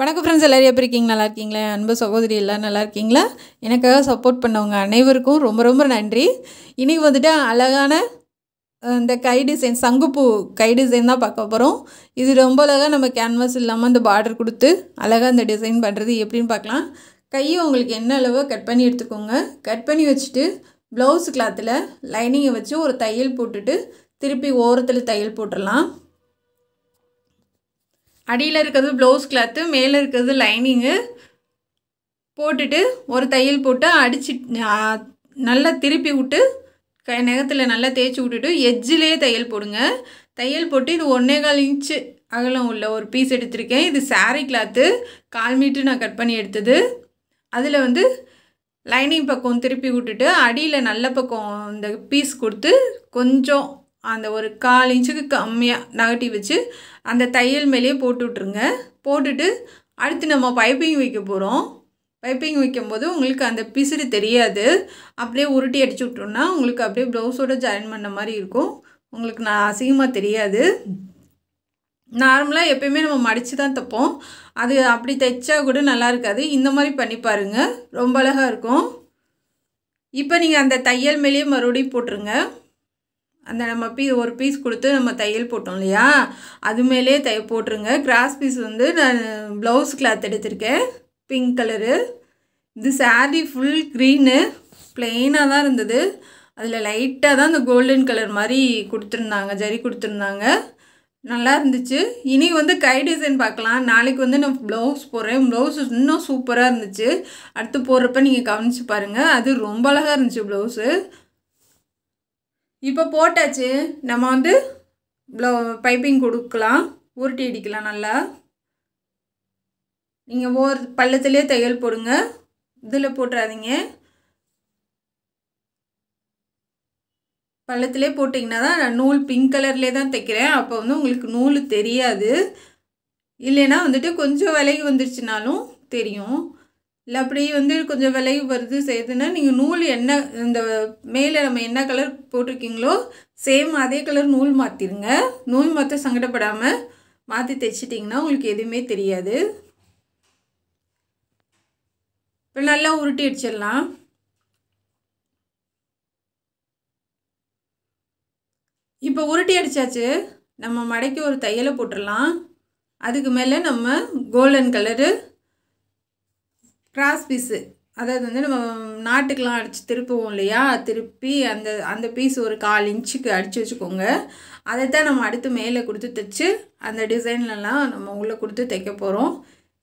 வணக்கம் ஃப்ரெண்ட்ஸ் எல்லோரும் எப்படி இருக்கீங்க நல்லா இருக்கீங்களே அன்பு சகோதரி எல்லாம் நல்லா இருக்கீங்களா எனக்காக சப்போர்ட் பண்ணவங்க அனைவருக்கும் ரொம்ப ரொம்ப நன்றி இன்றைக்கி வந்துட்டு அழகான இந்த கை டிசைன் சங்குப்பூ கை டிசைன் தான் பார்க்க போகிறோம் இது ரொம்ப அழகாக நம்ம கேன்வாஸ் இல்லாமல் அந்த பார்டர் கொடுத்து அழகாக அந்த டிசைன் பண்ணுறது எப்படின்னு பார்க்கலாம் கையை உங்களுக்கு என்ன அளவோ கட் பண்ணி எடுத்துக்கோங்க கட் பண்ணி வச்சுட்டு ப்ளவுஸ் கிளாத்தில் லைனிங்கை வச்சு ஒரு தையல் போட்டுட்டு திருப்பி ஓரத்தில் தையல் போட்டுடலாம் அடியில் இருக்கிறது ப்ளவுஸ் கிளாத்து மேலே இருக்கிறது லைனிங்கு போட்டுட்டு ஒரு தையல் போட்டு அடிச்சு நல்லா திருப்பி விட்டு க நகத்தில் நல்லா தேய்ச்சி விட்டுட்டு எஜ்ஜிலே தையல் போடுங்க தையல் போட்டு இது ஒன்றே கால் இன்ச்சு அகலம் உள்ள ஒரு பீஸ் எடுத்திருக்கேன் இது சாரீ கிளாத்து கால் மீட்டு நான் கட் பண்ணி எடுத்தது அதில் வந்து லைனிங் பக்கம் திருப்பி விட்டுட்டு அடியில் நல்ல பக்கம் இந்த பீஸ் கொடுத்து கொஞ்சம் அந்த ஒரு கால் இன்ச்சுக்கு கம்மியாக நகட்டி வச்சு அந்த தையல் மேலேயே போட்டு விட்ருங்க போட்டுட்டு அடுத்து நம்ம பைப்பிங் வைக்க போகிறோம் பைப்பிங் வைக்கும்போது உங்களுக்கு அந்த பிசுறு தெரியாது அப்படியே உருட்டி அடிச்சு விட்டோம்னா உங்களுக்கு அப்படியே ப்ளவுஸோட ஜாயின் பண்ண மாதிரி இருக்கும் உங்களுக்கு நான் அசிங்கமாக தெரியாது நார்மலாக எப்பயுமே நம்ம மடித்து தான் தைப்போம் அது அப்படி தைச்சா கூட நல்லா இருக்காது இந்த மாதிரி பண்ணி பாருங்கள் ரொம்ப அழகாக இருக்கும் இப்போ நீங்கள் அந்த தையல் மேலேயே மறுபடியும் போட்டுருங்க அந்த நம்ம பீ ஒரு பீஸ் கொடுத்து நம்ம தையல் போட்டோம் இல்லையா அது மேலே தையல் போட்டுருங்க கிராஸ் பீஸ் வந்து நான் ப்ளவுஸ் கிளாத் எடுத்திருக்கேன் பிங்க் கலரு இது சாரீ ஃபுல் க்ரீனு பிளெயினாக தான் இருந்தது அதில் லைட்டாக தான் இந்த கோல்டன் கலர் மாதிரி கொடுத்துருந்தாங்க ஜரி கொடுத்துருந்தாங்க நல்லா இருந்துச்சு இனி வந்து கை டிசைன் பார்க்கலாம் நாளைக்கு வந்து நான் ப்ளவுஸ் போடுறேன் ப்ளவுஸ் இன்னும் சூப்பராக இருந்துச்சு அடுத்து போடுறப்ப நீங்கள் கவனித்து பாருங்கள் அது ரொம்ப அழகாக இருந்துச்சு ப்ளவுஸு இப்போ போட்டாச்சு நம்ம வந்து ப்ளோ பைப்பிங் கொடுக்கலாம் உருட்டி அடிக்கலாம் நல்லா நீங்கள் ஒவ்வொரு பள்ளத்துலேயே தையல் போடுங்க இதில் போட்டுறாதீங்க பள்ளத்துலேயே போட்டிங்கன்னா தான் நான் நூல் பிங்க் கலர்லேயே தான் தைக்கிறேன் அப்போ வந்து உங்களுக்கு நூல் தெரியாது இல்லைன்னா வந்துட்டு கொஞ்சம் விலகி வந்துருச்சுனாலும் தெரியும் இல்லை அப்படி வந்து கொஞ்சம் விளைவு வருது செய்யுதுன்னா நீங்கள் நூல் என்ன இந்த மேலே நம்ம என்ன கலர் போட்டிருக்கீங்களோ சேம் அதே கலர் நூல் மாற்றிடுங்க நூல் மாற்ற சங்கடப்படாமல் மாற்றி தைச்சிட்டிங்கன்னா உங்களுக்கு எதுவுமே தெரியாது இப்போ நல்லா உருட்டி அடிச்சிடலாம் இப்போ உருட்டி அடித்தாச்சு நம்ம மடைக்கு ஒரு தையலை போட்டுடலாம் அதுக்கு மேலே நம்ம கோல்டன் கலரு கிராஸ் பீஸு அதாவது வந்து நம்ம நாட்டுக்கெலாம் அடித்து திருப்புவோம் இல்லையா திருப்பி அந்த அந்த பீஸ் ஒரு கால் இன்ச்சுக்கு அடித்து வச்சுக்கோங்க அதை தான் நம்ம அடுத்து மேலே கொடுத்து தைச்சு அந்த டிசைன்லலாம் நம்ம உள்ளே கொடுத்து தைக்க போகிறோம்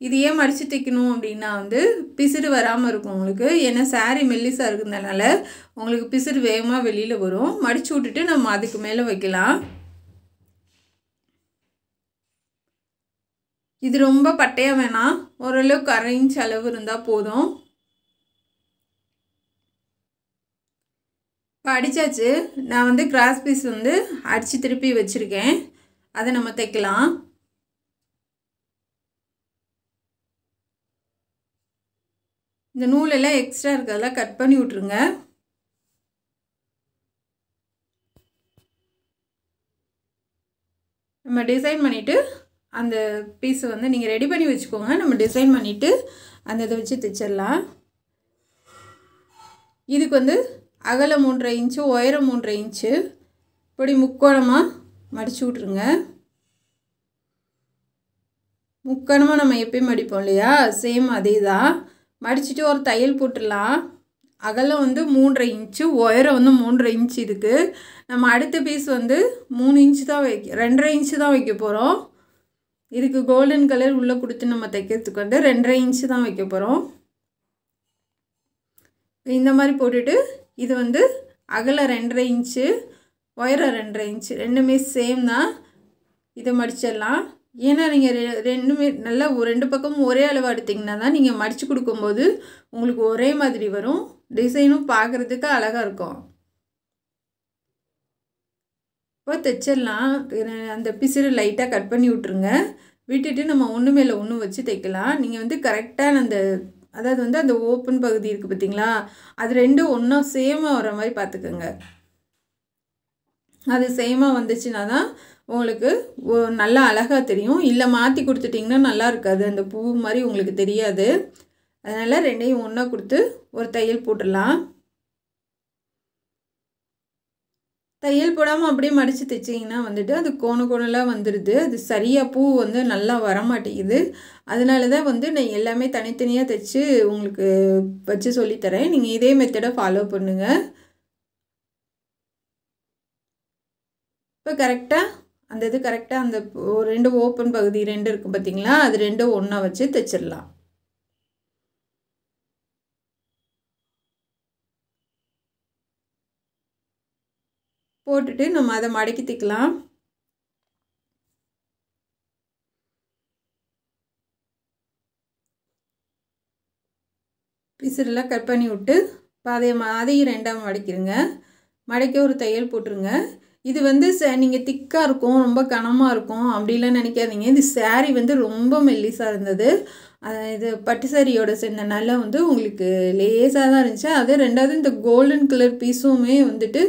இது ஏன் மடித்து தைக்கணும் அப்படின்னா வந்து பிசிறு வராமல் இருக்கும் உங்களுக்கு ஏன்னா சாரி மெல்லிசாக இருக்கிறதுனால உங்களுக்கு பிசிறு வேகமாக வெளியில் வரும் மடித்து விட்டுட்டு நம்ம அதுக்கு மேலே வைக்கலாம் இது ரொம்ப பட்டையாக வேணாம் ஓரளவுக்கு அரை இன்ச் அளவு இருந்தால் போதும் இப்போ அடித்தாச்சு நான் வந்து கிராஸ் பீஸ் வந்து அடித்து திருப்பி வச்சுருக்கேன் அதை நம்ம தைக்கலாம் இந்த நூலெல்லாம் எக்ஸ்ட்ரா இருக்கிறதெல்லாம் கட் பண்ணி விட்ருங்க நம்ம டிசைன் பண்ணிவிட்டு அந்த பீஸை வந்து நீங்கள் ரெடி பண்ணி வச்சுக்கோங்க நம்ம டிசைன் பண்ணிவிட்டு அந்த இதை வச்சு தைச்சிடலாம் இதுக்கு வந்து அகலம் மூன்றரை இன்ச்சு உயரம் மூன்றரை இன்ச்சு இப்படி முக்கோணமாக மடித்து விட்ருங்க முக்கோணமாக நம்ம எப்பயும் மடிப்போம் இல்லையா சேம் அதே தான் மடிச்சுட்டு ஒரு தையல் போட்டுடலாம் அகலம் வந்து மூன்றரை இன்ச்சு உயரம் வந்து மூன்றரை இன்ச்சு இருக்குது நம்ம அடுத்த பீஸ் வந்து மூணு இன்ச்சு தான் வைக்க ரெண்டரை இன்ச்சு தான் வைக்க போகிறோம் இதுக்கு கோல்டன் கலர் உள்ளே கொடுத்து நம்ம தைக்கிறதுக்கு வந்து ரெண்டரை இன்ச்சு தான் வைக்க போகிறோம் இந்த மாதிரி போட்டுட்டு இது வந்து அகல ரெண்டரை இன்ச்சு ஒயரை ரெண்டரை இன்ச்சு ரெண்டுமே சேம் தான் இதை மடிச்சிடலாம் ஏன்னா நீங்கள் ரெ ரெண்டுமே நல்லா ரெண்டு பக்கமும் ஒரே அளவு எடுத்திங்கன்னா தான் நீங்கள் மடித்து கொடுக்கும்போது உங்களுக்கு ஒரே மாதிரி வரும் டிசைனும் பார்க்குறதுக்கு அழகாக இருக்கும் இப்போ தைச்சிடலாம் அந்த பிசிறு லைட்டாக கட் பண்ணி விட்ருங்க விட்டுட்டு நம்ம ஒன்று மேலே ஒன்று வச்சு தைக்கலாம் நீங்கள் வந்து கரெக்டாக அந்த அதாவது வந்து அந்த ஓப்பன் பகுதி இருக்குது பார்த்தீங்களா அது ரெண்டும் ஒன்றா சேமாக வர மாதிரி பார்த்துக்கோங்க அது சேமாக வந்துச்சுன்னா தான் உங்களுக்கு நல்லா அழகாக தெரியும் இல்லை மாற்றி கொடுத்துட்டிங்கன்னா நல்லா இருக்காது அந்த பூ மாதிரி உங்களுக்கு தெரியாது அதனால் ரெண்டையும் ஒன்றா கொடுத்து ஒரு தையல் போட்டுடலாம் தையல் போடாமல் அப்படியே மடித்து தைச்சிங்கன்னா வந்துட்டு அது கோண கோணலாக வந்துடுது அது சரியாக பூ வந்து நல்லா வரமாட்டேங்குது அதனால தான் வந்து நான் எல்லாமே தனித்தனியாக தைச்சி உங்களுக்கு வச்சு சொல்லித்தரேன் நீங்கள் இதே மெத்தடை ஃபாலோ பண்ணுங்கள் இப்போ கரெக்டாக அந்த இது கரெக்டாக அந்த ரெண்டு ஓப்பன் பகுதி ரெண்டு இருக்குது பார்த்தீங்களா அது ரெண்டும் ஒன்றா வச்சு தைச்சிடலாம் போட்டுட்டு நம்ம அதை மடக்கித்திக்கலாம் பிசுறெல்லாம் கட் பண்ணி விட்டு பாதையை அதையும் ரெண்டாக மடக்கிடுங்க மடக்க ஒரு தையல் போட்டுருங்க இது வந்து ச நீங்கள் திக்காக இருக்கும் ரொம்ப கனமாக இருக்கும் அப்படிலாம் நினைக்காதீங்க இது சாரீ வந்து ரொம்ப மெல்லிஸாக இருந்தது இது பட்டு சாரியோட சேர்ந்தனால வந்து உங்களுக்கு லேஸாக தான் இருந்துச்சு அது ரெண்டாவது இந்த கோல்டன் கலர் பீஸுமே வந்துட்டு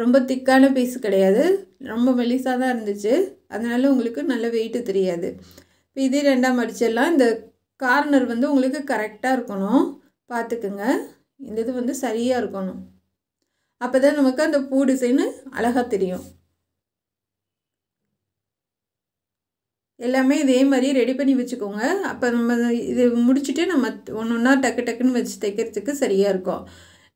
ரொம்ப திக்கான பீஸ் கிடையாது ரொம்ப மெலிசாக தான் இருந்துச்சு அதனால் உங்களுக்கு நல்ல வெயிட்டு தெரியாது இப்போ இதே ரெண்டாம் அடிச்செல்லாம் இந்த கார்னர் வந்து உங்களுக்கு கரெக்டாக இருக்கணும் பார்த்துக்குங்க இந்த இது வந்து சரியாக இருக்கணும் அப்போ தான் நமக்கு அந்த பூ டிசைனு அழகாக தெரியும் எல்லாமே இதே மாதிரியே ரெடி பண்ணி வச்சுக்கோங்க அப்போ நம்ம இது முடிச்சுட்டு நம்ம ஒன்று ஒன்றா டக்கு டக்குன்னு வச்சு தைக்கிறதுக்கு சரியாக இருக்கும்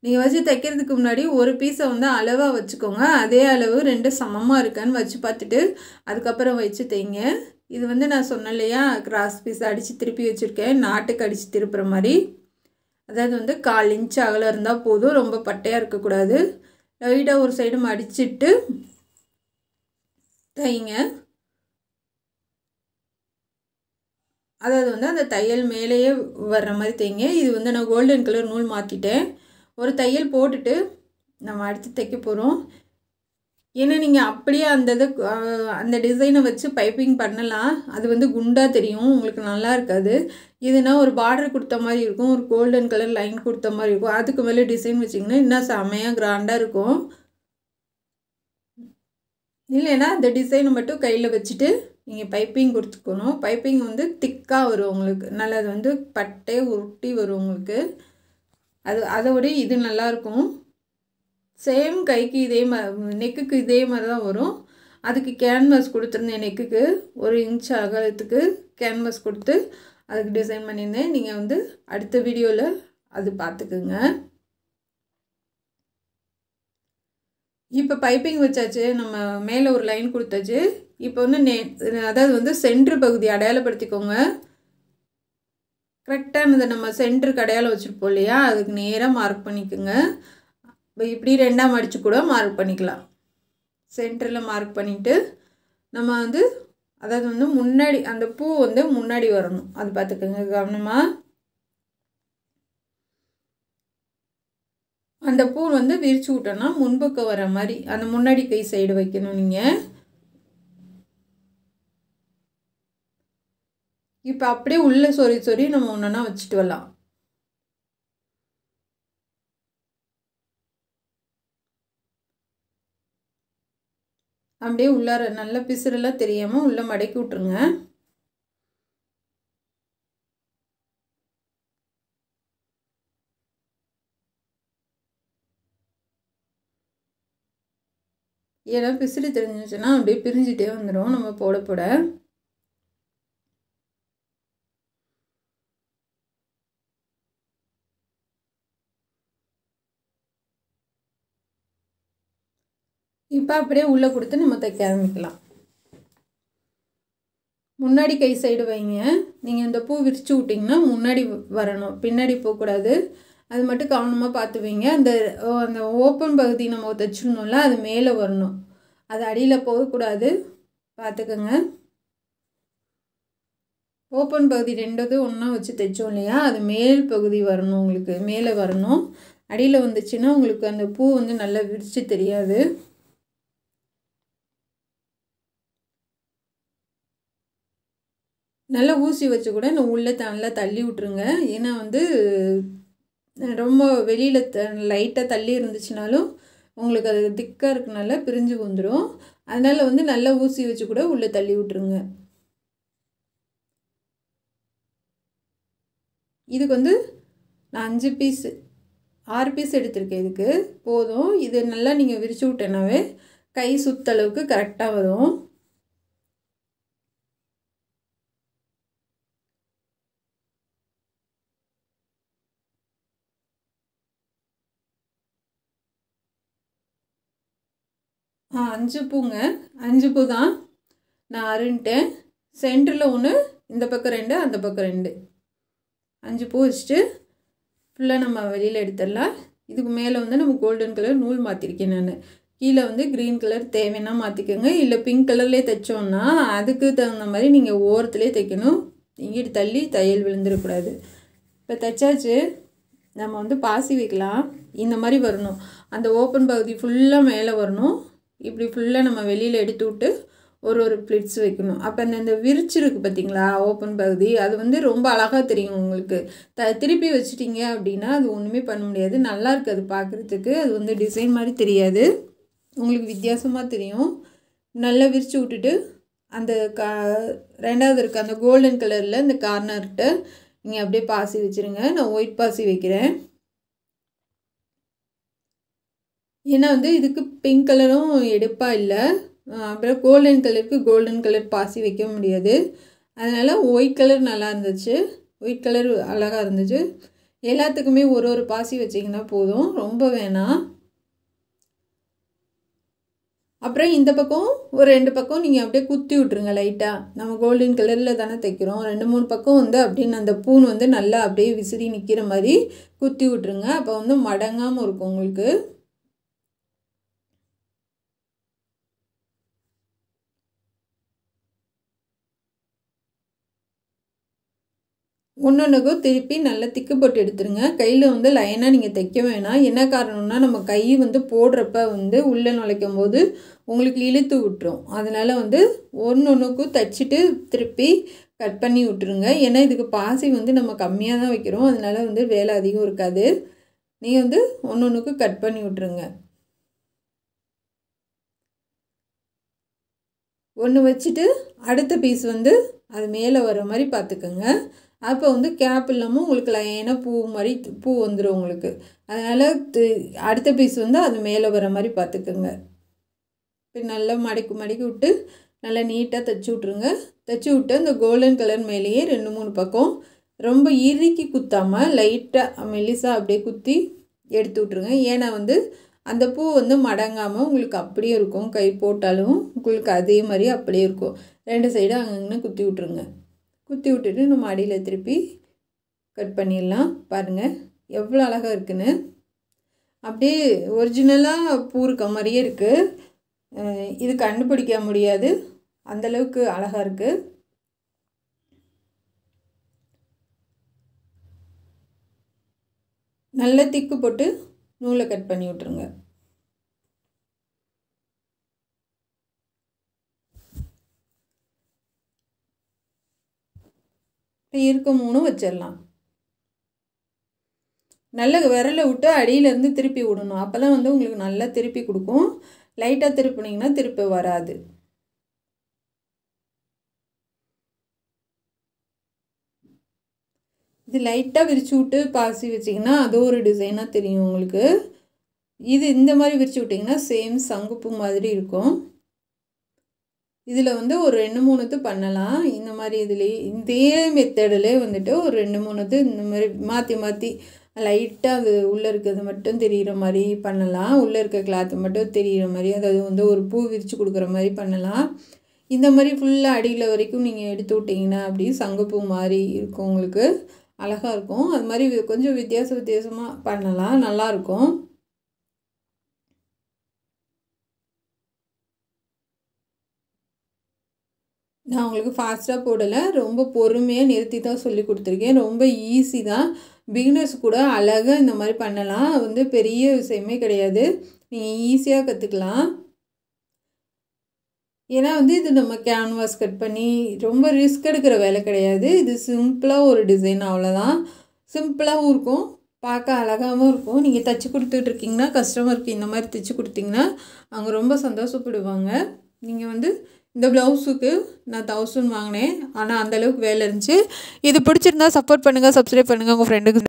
நீங்கள் வச்சு தைக்கிறதுக்கு முன்னாடி ஒரு பீஸை வந்து அளவாக வச்சுக்கோங்க அதே அளவு ரெண்டு சமமாக இருக்கான்னு வச்சு பார்த்துட்டு அதுக்கப்புறம் வச்சு தைங்க இது வந்து நான் சொன்னேன் இல்லையா கிராஸ் பீஸ் அடித்து திருப்பி வச்சுருக்கேன் நாட்டுக்கு அடித்து திருப்புற மாதிரி அதாவது வந்து கால் இன்ச் அகலம் இருந்தால் போதும் ரொம்ப பட்டையாக இருக்கக்கூடாது லைட்டாக ஒரு சைடு மடிச்சிட்டு தைங்க அதாவது வந்து அந்த தையல் மேலேயே வர்ற மாதிரி தைங்க இது வந்து நான் கோல்டன் கலர் நூல் மாற்றிட்டேன் ஒரு தையல் போட்டுட்டு நம்ம அடுத்து தைக்க போகிறோம் ஏன்னா நீங்கள் அப்படியே அந்த இதை அந்த டிசைனை வச்சு பைப்பிங் பண்ணலாம் அது வந்து குண்டாக தெரியும் உங்களுக்கு நல்லா இருக்காது இதுனா ஒரு பார்டர் கொடுத்த மாதிரி இருக்கும் ஒரு கோல்டன் கலர் லைன் கொடுத்த மாதிரி இருக்கும் அதுக்கு மேலே டிசைன் வச்சிங்கன்னா இன்னும் செமையாக கிராண்டாக இருக்கும் இல்லைன்னா அந்த டிசைனை மட்டும் கையில் வச்சுட்டு நீங்கள் பைப்பிங் கொடுத்துக்கணும் பைப்பிங் வந்து திக்காக வரும் உங்களுக்கு நல்லது வந்து பட்டே உருட்டி வரும் உங்களுக்கு அது அதை விட இது நல்லாயிருக்கும் சேம் கைக்கு இதே மாதிரி நெக்குக்கு இதே மாதிரி தான் வரும் அதுக்கு கேன்வாஸ் கொடுத்துருந்தேன் நெக்குக்கு ஒரு இன்ச் அகலத்துக்கு கேன்வாஸ் கொடுத்து அதுக்கு டிசைன் பண்ணியிருந்தேன் நீங்கள் வந்து அடுத்த வீடியோவில் அது பார்த்துக்குங்க இப்போ பைப்பிங் வச்சாச்சு நம்ம மேலே ஒரு லைன் கொடுத்தாச்சு இப்போ வந்து நே அதாவது வந்து சென்ட்ரு பகுதி அடையாளப்படுத்திக்கோங்க கரெக்டாக இந்த நம்ம சென்டருக்கு அடையாளம் வச்சுருப்போம் இல்லையா அதுக்கு நேராக மார்க் பண்ணிக்கோங்க இப்படி ரெண்டாம் அடித்து கூட மார்க் பண்ணிக்கலாம் சென்டரில் மார்க் பண்ணிவிட்டு நம்ம வந்து அதாவது வந்து முன்னாடி அந்த பூ வந்து முன்னாடி வரணும் அது பார்த்துக்கோங்க கவனமாக அந்த பூ வந்து விரிச்சு விட்டோன்னா முன்புக்கு வர மாதிரி அந்த முன்னாடி கை சைடு வைக்கணும் நீங்கள் இப்போ அப்படியே உள்ளே சொறி சொறி நம்ம ஒன்றுனா வச்சுட்டு வரலாம் அப்படியே உள்ளார நல்ல பிசுறெல்லாம் தெரியாமல் உள்ளே மடக்கி விட்ருங்க ஏன்னா பிசிறி தெரிஞ்சிச்சுன்னா அப்படியே பிரிஞ்சுட்டே வந்துடும் நம்ம போட போட இப்போ அப்படியே உள்ளே கொடுத்து நம்ம தைக்க ஆரம்பிக்கலாம் முன்னாடி கை சைடு வைங்க நீங்கள் இந்த பூ விரித்து விட்டிங்கன்னா முன்னாடி வரணும் பின்னாடி போகக்கூடாது அது மட்டும் கவனமாக பார்த்து வைங்க அந்த அந்த ஓப்பன் பகுதி நம்ம தைச்சிடணும்ல அது மேலே வரணும் அது அடியில் போகக்கூடாது பார்த்துக்கோங்க ஓப்பன் பகுதி ரெண்டது ஒன்றா வச்சு தைச்சோம் இல்லையா அது மேல் பகுதி வரணும் உங்களுக்கு மேலே வரணும் அடியில் வந்துச்சுன்னா உங்களுக்கு அந்த பூ வந்து நல்லா விரித்து தெரியாது நல்லா ஊசி வச்சு கூட இந்த உள்ளே நல்லா தள்ளி விட்ருங்க ஏன்னா வந்து ரொம்ப வெளியில் த லைட்டாக தள்ளி இருந்துச்சுனாலும் உங்களுக்கு அது திக்காக இருக்கனால பிரிஞ்சு வந்துடும் அதனால் வந்து நல்லா ஊசி வச்சு கூட உள்ளே தள்ளி விட்ருங்க இதுக்கு வந்து நான் அஞ்சு பீஸ் ஆறு பீஸ் எடுத்திருக்கேன் இதுக்கு போதும் இது நல்லா நீங்கள் விரிச்சு விட்டேனாவே கை சுத்தளவுக்கு கரெக்டாக வரும் ஆ அஞ்சு பூங்க அஞ்சு பூ தான் நான் அருண்ட்டேன் சென்டரில் ஒன்று இந்த பக்கம் ரெண்டு அந்த பக்கம் ரெண்டு அஞ்சு பூ வச்சுட்டு ஃபுல்லாக நம்ம வெளியில் எடுத்துடலாம் இதுக்கு மேலே வந்து நம்ம கோல்டன் கலர் நூல் மாற்றிருக்கேன் நான் கீழே வந்து க்ரீன் கலர் தேவைன்னா மாற்றிக்கோங்க இல்லை பிங்க் கலர்லேயே தைச்சோன்னா அதுக்கு தகுந்த மாதிரி நீங்கள் ஓரத்துலேயே தைக்கணும் இங்கிட்டு தள்ளி தையல் விழுந்துடக்கூடாது இப்போ தைச்சாச்சு நம்ம வந்து பாசி வைக்கலாம் இந்த மாதிரி வரணும் அந்த ஓப்பன் பகுதி ஃபுல்லாக மேலே வரணும் இப்படி ஃபுல்லாக நம்ம வெளியில் எடுத்து விட்டு ஒரு ஒரு பிளிட்ஸ் வைக்கணும் அப்போ அந்த இந்த விரிச்சிருக்கு பார்த்திங்களா ஓப்பன் பகுதி அது வந்து ரொம்ப அழகாக தெரியும் உங்களுக்கு த திருப்பி வச்சுட்டிங்க அப்படின்னா அது ஒன்றுமே பண்ண முடியாது நல்லா இருக்குது அது பார்க்குறதுக்கு அது வந்து டிசைன் மாதிரி தெரியாது உங்களுக்கு வித்தியாசமாக தெரியும் நல்லா விரித்து விட்டுட்டு அந்த கா ரெண்டாவது இருக்குது அந்த கோல்டன் கலரில் இந்த கார்னர்கிட்ட நீங்கள் அப்படியே பாசி வச்சுருங்க நான் ஒயிட் பாசி வைக்கிறேன் ஏன்னா வந்து இதுக்கு பிங்க் கலரும் எடுப்பாக இல்லை அப்புறம் கோல்டன் கலருக்கு கோல்டன் கலர் பாசி வைக்க முடியாது அதனால் ஒயிட் கலர் நல்லா இருந்துச்சு ஒயிட் கலர் அழகாக இருந்துச்சு எல்லாத்துக்குமே ஒரு ஒரு பாசி வச்சிங்கன்னா போதும் ரொம்ப வேணாம் அப்புறம் இந்த பக்கம் ஒரு ரெண்டு பக்கம் நீங்கள் அப்படியே குத்தி விட்ருங்க லைட்டாக நம்ம கோல்டன் கலரில் தானே தைக்கிறோம் ரெண்டு மூணு பக்கம் வந்து அப்படின்னு அந்த பூன் வந்து நல்லா அப்படியே விசிறி நிற்கிற மாதிரி குத்தி விட்ருங்க அப்போ வந்து மடங்காமல் இருக்கும் உங்களுக்கு ஒன்றொன்றுக்கும் திருப்பி நல்லா திக்கு போட்டு எடுத்துருங்க கையில் வந்து லைனாக நீங்கள் தைக்க வேணாம் என்ன காரணம்னா நம்ம கை வந்து போடுறப்ப வந்து உள்ளே நுழைக்கும் போது உங்களுக்கு இழுத்து விட்டுரும் அதனால் வந்து ஒன்று ஒன்றுக்கும் தைச்சிட்டு திருப்பி கட் பண்ணி விட்டுருங்க ஏன்னா இதுக்கு பாசி வந்து நம்ம கம்மியாக தான் வைக்கிறோம் அதனால் வந்து வேலை அதிகம் இருக்காது நீங்கள் வந்து ஒன்று ஒன்றுக்கும் கட் பண்ணி விட்டுருங்க ஒன்று வச்சுட்டு அடுத்த பீஸ் வந்து அது மேலே வர மாதிரி பார்த்துக்கோங்க அப்போ வந்து கேப் இல்லாமல் உங்களுக்கு லைனாக பூ மாதிரி பூ வந்துடும் உங்களுக்கு அதனால் அடுத்த பீஸ் வந்து அது மேலே வர மாதிரி பார்த்துக்குங்க இப்போ நல்லா மடக்கி மடக்கி விட்டு நல்லா நீட்டாக தைச்சி விட்ருங்க தைச்சி விட்டு அந்த கோல்டன் கலர் மேலேயே ரெண்டு மூணு பக்கம் ரொம்ப இறுக்கி குத்தாமல் லைட்டாக மெலிசாக அப்படியே குத்தி எடுத்து விட்ருங்க ஏன்னா வந்து அந்த பூ வந்து மடங்காமல் உங்களுக்கு அப்படியே இருக்கும் கை போட்டாலும் உங்களுக்கு அதே மாதிரி அப்படியே இருக்கும் ரெண்டு சைடும் அங்கங்கே குத்தி விட்ருங்க குத்தி விட்டுட்டு நம்ம அடியில் திருப்பி கட் பண்ணிடலாம் பாருங்கள் எவ்வளோ அழகாக இருக்குன்னு அப்படியே ஒரிஜினலாக பூ இருக்க மாதிரியே இருக்குது இது கண்டுபிடிக்க முடியாது அந்தளவுக்கு அழகாக இருக்குது நல்ல திக்கு போட்டு நூலை கட் பண்ணி விட்ருங்க இப்போ இருக்க மூணும் வச்சிடலாம் நல்ல விரலை விட்டு அடியிலேருந்து திருப்பி விடணும் அப்போ தான் வந்து உங்களுக்கு நல்லா திருப்பி கொடுக்கும் லைட்டாக திருப்பினீங்கன்னா திருப்பி வராது இது லைட்டாக விரித்து விட்டு பாசி வச்சிங்கன்னா அது ஒரு டிசைனாக தெரியும் உங்களுக்கு இது இந்த மாதிரி விரித்து விட்டிங்கன்னா சேம் சங்குப்பு மாதிரி இருக்கும் இதில் வந்து ஒரு ரெண்டு மூணுத்து பண்ணலாம் இந்த மாதிரி இதுலேயே இதே மெத்தடிலே வந்துட்டு ஒரு ரெண்டு மூணுத்து இந்த மாதிரி மாற்றி மாற்றி லைட்டாக அது உள்ளே இருக்கிறது மட்டும் தெரிகிற மாதிரி பண்ணலாம் உள்ளே இருக்க கிளாத்து மட்டும் தெரிகிற மாதிரி அதாவது வந்து ஒரு பூ விரித்து கொடுக்குற மாதிரி பண்ணலாம் இந்த மாதிரி ஃபுல்லாக அடியில் வரைக்கும் நீங்கள் எடுத்து விட்டிங்கன்னா அப்படி சங்கப்பூ மாதிரி இருக்கும் உங்களுக்கு அழகாக இருக்கும் அது மாதிரி கொஞ்சம் வித்தியாச வித்தியாசமாக பண்ணலாம் நல்லாயிருக்கும் நான் உங்களுக்கு ஃபாஸ்ட்டாக போடலை ரொம்ப பொறுமையாக நிறுத்தி தான் சொல்லி கொடுத்துருக்கேன் ரொம்ப ஈஸி தான் பிகினர்ஸ் கூட அழகாக இந்த மாதிரி பண்ணலாம் வந்து பெரிய விஷயமே கிடையாது நீங்கள் ஈஸியாக கற்றுக்கலாம் ஏன்னா வந்து இது நம்ம கேன்வாஸ் கட் பண்ணி ரொம்ப ரிஸ்க் எடுக்கிற வேலை கிடையாது இது சிம்பிளாக ஒரு டிசைன் அவ்வளோதான் சிம்பிளாகவும் இருக்கும் பார்க்க அழகாகவும் இருக்கும் நீங்கள் தைச்சி கொடுத்துட்ருக்கீங்கன்னா கஸ்டமருக்கு இந்த மாதிரி தைச்சி கொடுத்தீங்கன்னா அவங்க ரொம்ப சந்தோஷப்படுவாங்க நீங்கள் வந்து இந்த ப்ளவுஸுக்கு நான் தௌசண்ட் வாங்கினேன் ஆனால் அந்தளவுக்கு வேலை இருந்துச்சு இது பிடிச்சிருந்தா சப்போர்ட் பண்ணுங்கள் சப்ஸ்கிரைப் பண்ணுங்கள் உங்கள் ஃப்ரெண்டுக்கு